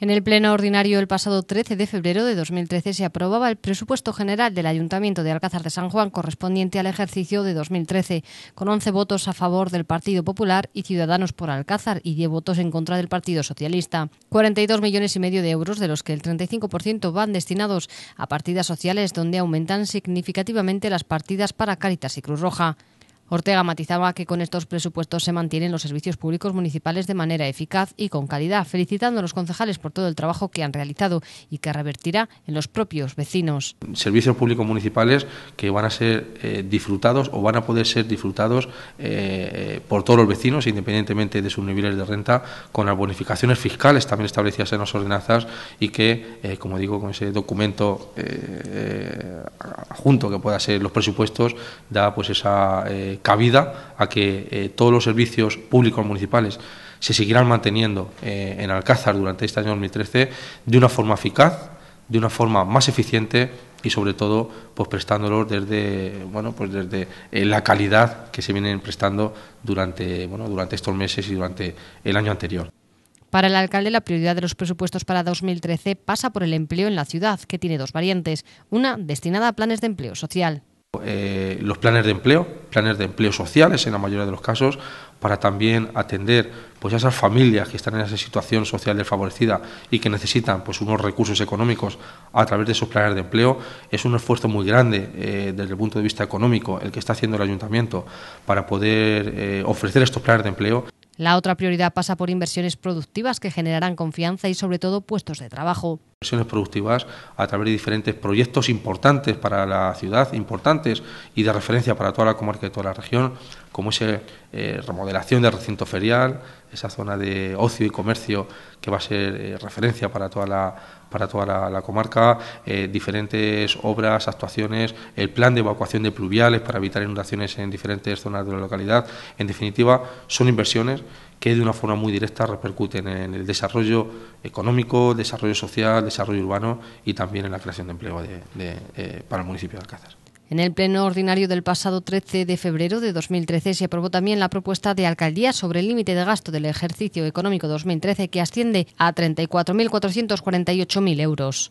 En el Pleno Ordinario el pasado 13 de febrero de 2013 se aprobaba el presupuesto general del Ayuntamiento de Alcázar de San Juan correspondiente al ejercicio de 2013, con 11 votos a favor del Partido Popular y Ciudadanos por Alcázar y 10 votos en contra del Partido Socialista. 42 millones y medio de euros, de los que el 35% van destinados a partidas sociales donde aumentan significativamente las partidas para Cáritas y Cruz Roja. Ortega matizaba que con estos presupuestos se mantienen los servicios públicos municipales de manera eficaz y con calidad, felicitando a los concejales por todo el trabajo que han realizado y que revertirá en los propios vecinos. Servicios públicos municipales que van a ser eh, disfrutados o van a poder ser disfrutados eh, eh, por todos los vecinos, independientemente de sus niveles de renta, con las bonificaciones fiscales también establecidas en las ordenanzas y que, como digo, con ese documento junto que pueda ser los presupuestos, da pues esa cabida a que eh, todos los servicios públicos municipales se seguirán manteniendo eh, en Alcázar durante este año 2013 de una forma eficaz, de una forma más eficiente y sobre todo pues prestándolos desde bueno pues desde eh, la calidad que se vienen prestando durante bueno durante estos meses y durante el año anterior. Para el alcalde, la prioridad de los presupuestos para 2013 pasa por el empleo en la ciudad, que tiene dos variantes, una destinada a planes de empleo social eh, los planes de empleo, planes de empleo sociales en la mayoría de los casos, para también atender pues, a esas familias que están en esa situación social desfavorecida y que necesitan pues, unos recursos económicos a través de esos planes de empleo. Es un esfuerzo muy grande eh, desde el punto de vista económico el que está haciendo el ayuntamiento para poder eh, ofrecer estos planes de empleo. La otra prioridad pasa por inversiones productivas que generarán confianza y sobre todo puestos de trabajo inversiones productivas a través de diferentes proyectos importantes para la ciudad, importantes y de referencia para toda la comarca y toda la región, como esa eh, remodelación del recinto ferial, esa zona de ocio y comercio que va a ser eh, referencia para toda la, para toda comarca, eh, diferentes obras, actuaciones, el plan de evacuación de pluviales para evitar inundaciones en diferentes zonas de la localidad. En definitiva, son inversiones que de una forma muy directa repercuten en el desarrollo económico, desarrollo social, desarrollo urbano y también en la creación de empleo eh, para el municipio de Alcázar. En el pleno ordinario del pasado 13 de febrero de 2013 se aprobó también la propuesta de alcaldía sobre el límite de gasto del ejercicio económico 2013 que asciende a 34.448.000 euros.